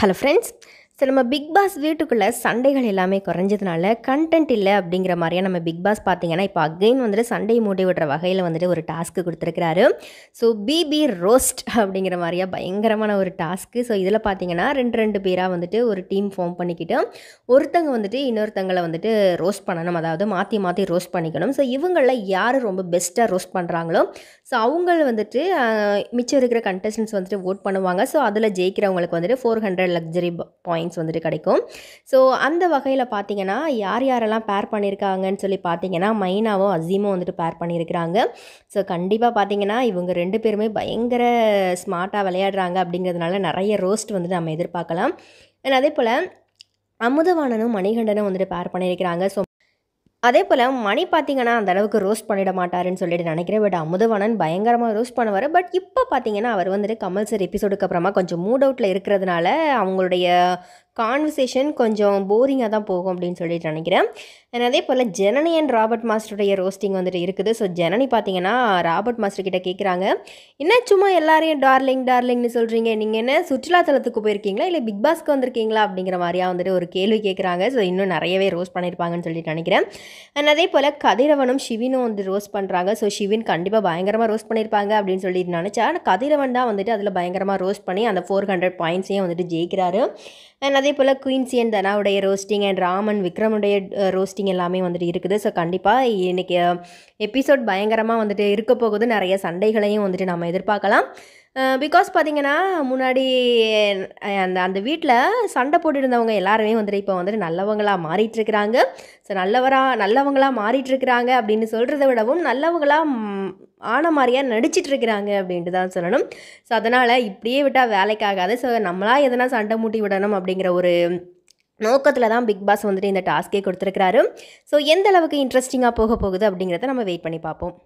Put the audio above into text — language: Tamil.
హలో ఫ్రెండ్స్ ஸோ நம்ம பிக் பாஸ் வீட்டுக்குள்ளே சண்டைகள் எல்லாமே குறைஞ்சதுனால கண்டென்ட் இல்லை அப்படிங்கிற மாதிரியா நம்ம பிக் பாஸ் பார்த்தீங்கன்னா இப்போ அகைன் வந்துட்டு சண்டை மூடி விடுற வகையில் வந்துட்டு ஒரு டாஸ்க்கு கொடுத்துருக்கிறாரு ஸோ பிபி ரோஸ்ட் அப்படிங்கிற மாதிரியா பயங்கரமான ஒரு டாஸ்க்கு ஸோ இதில் பார்த்தீங்கன்னா ரெண்டு ரெண்டு பேராக வந்துட்டு ஒரு டீம் ஃபார்ம் பண்ணிக்கிட்டு ஒருத்தங்க வந்துட்டு இன்னொருத்தங்களை வந்துட்டு ரோஸ்ட் பண்ணணும் அதாவது மாற்றி மாற்றி ரோஸ்ட் பண்ணிக்கணும் ஸோ இவங்களில் யார் ரொம்ப பெஸ்ட்டாக ரோஸ்ட் பண்ணுறாங்களோ ஸோ அவங்கள வந்துட்டு மிச்சம் இருக்கிற கண்டஸ்டன்ஸ் வந்துட்டு ஓட் பண்ணுவாங்க ஸோ அதில் ஜெயிக்கிறவங்களுக்கு வந்துட்டு four hundred luxury point points வந்துட்டு கிடைக்கும் ஸோ அந்த வகையில் பார்த்தீங்கன்னா யார் யாரெல்லாம் பேர் பண்ணியிருக்காங்கன்னு சொல்லி பார்த்தீங்கன்னா மைனாவும் அசீமும் வந்துட்டு பேர் பண்ணியிருக்கிறாங்க ஸோ கண்டிப்பாக பார்த்தீங்கன்னா இவங்க ரெண்டு பேருமே பயங்கர ஸ்மார்ட்டாக விளையாடுறாங்க அப்படிங்கிறதுனால நிறைய ரோஸ்ட் வந்துட்டு நம்ம எதிர்பார்க்கலாம் அண்ட் அதே போல் அமுதவாணனும் மணிகண்டனும் வந்துட்டு பேர் பண்ணியிருக்கிறாங்க ஸோ அதே போல் மணி பார்த்தீங்கன்னா அந்த அளவுக்கு ரோஸ்ட் பண்ணிட மாட்டாருன்னு சொல்லிட்டு நினைக்கிறேன் பட் அமுதவனன் பயங்கரமாக ரோஸ்ட் பண்ணுவார் பட் இப்போ பார்த்தீங்கன்னா அவர் வந்துட்டு கமல் சார் எபிசோடுக்கு அப்புறமா கொஞ்சம் மூட் அவுட்டில் இருக்கிறதுனால அவங்களுடைய கான்வர்சேஷன் கொஞ்சம் போரிங்காக தான் போகும் அப்படின்னு சொல்லிட்டு நினைக்கிறேன் அதே போல் ஜனனி அண்ட் ராபர்ட் மாஸ்டருடைய ரோஸ்டிங் வந்துட்டு இருக்குது ஸோ ஜனனி பார்த்தீங்கன்னா ராபர்ட் மாஸ்டர் கிட்ட கேட்குறாங்க என்ன சும்மா எல்லாரையும் டார்லிங் டார்லிங்னு சொல்கிறீங்க நீங்கள் என்ன சுற்றுலாத்தலத்துக்கு போயிருக்கீங்களா இல்லை பிக் பாஸ்க்கு வந்திருக்கீங்களா அப்படிங்கிற மாதிரியாக வந்துட்டு ஒரு கேள்வி கேட்குறாங்க ஸோ இன்னும் நிறையவே ரோஸ் பண்ணியிருப்பாங்கன்னு சொல்லிட்டு நினைக்கிறேன் அண்ட் அதே போல் கதிரவனும் ஷிவினும் வந்து ரோஸ் பண்ணுறாங்க ஸோ ஷிவின் கண்டிப்பாக பயங்கரமாக ரோஸ் பண்ணியிருப்பாங்க அப்படின்னு சொல்லிட்டு நினச்சா கதிரவன் தான் வந்துட்டு அதில் பயங்கரமாக ரோஸ் பண்ணி அந்த ஃபோர் ஹண்ட்ரட் பாயிண்ட்ஸையும் வந்துட்டு ஜெயிக்கிறாரு அண்ட் அதே போல் குயின்ஸ் அண்ட் தனாவுடைய ரோஸ்டிங் அண்ட் ராமன் விக்ரமுடைய ரோஸ்டிங் எல்லாமே வந்துட்டு இருக்குது ஸோ கண்டிப்பாக இன்றைக்கி எபிசோட் பயங்கரமாக வந்துட்டு இருக்க போகுது நிறைய சண்டைகளையும் வந்துட்டு நம்ம எதிர்பார்க்கலாம் பிகாஸ் பார்த்தீங்கன்னா முன்னாடி அந்த அந்த வீட்டில் சண்டை போட்டுருந்தவங்க எல்லாருமே வந்துட்டு இப்போ வந்துட்டு நல்லவங்களாக மாறிட்டுருக்கிறாங்க ஸோ நல்லவராக நல்லவங்களாக மாறிட்டுருக்கிறாங்க அப்படின்னு சொல்கிறத விடவும் நல்லவங்களாக ஆன மாதிரியாக நடிச்சிட்ருக்கிறாங்க அப்படின்ட்டு தான் சொல்லணும் ஸோ அதனால் இப்படியே விட்டால் வேலைக்காகாது ஸோ நம்மளாக எதனா சண்டை மூட்டி விடணும் அப்படிங்கிற ஒரு நோக்கத்தில் தான் பிக் பாஸ் வந்துட்டு இந்த டாஸ்கே கொடுத்துருக்கிறாரு ஸோ எந்த அளவுக்கு இன்ட்ரெஸ்டிங்காக போக போகுது அப்படிங்கிறத நம்ம வெயிட் பண்ணி பார்ப்போம்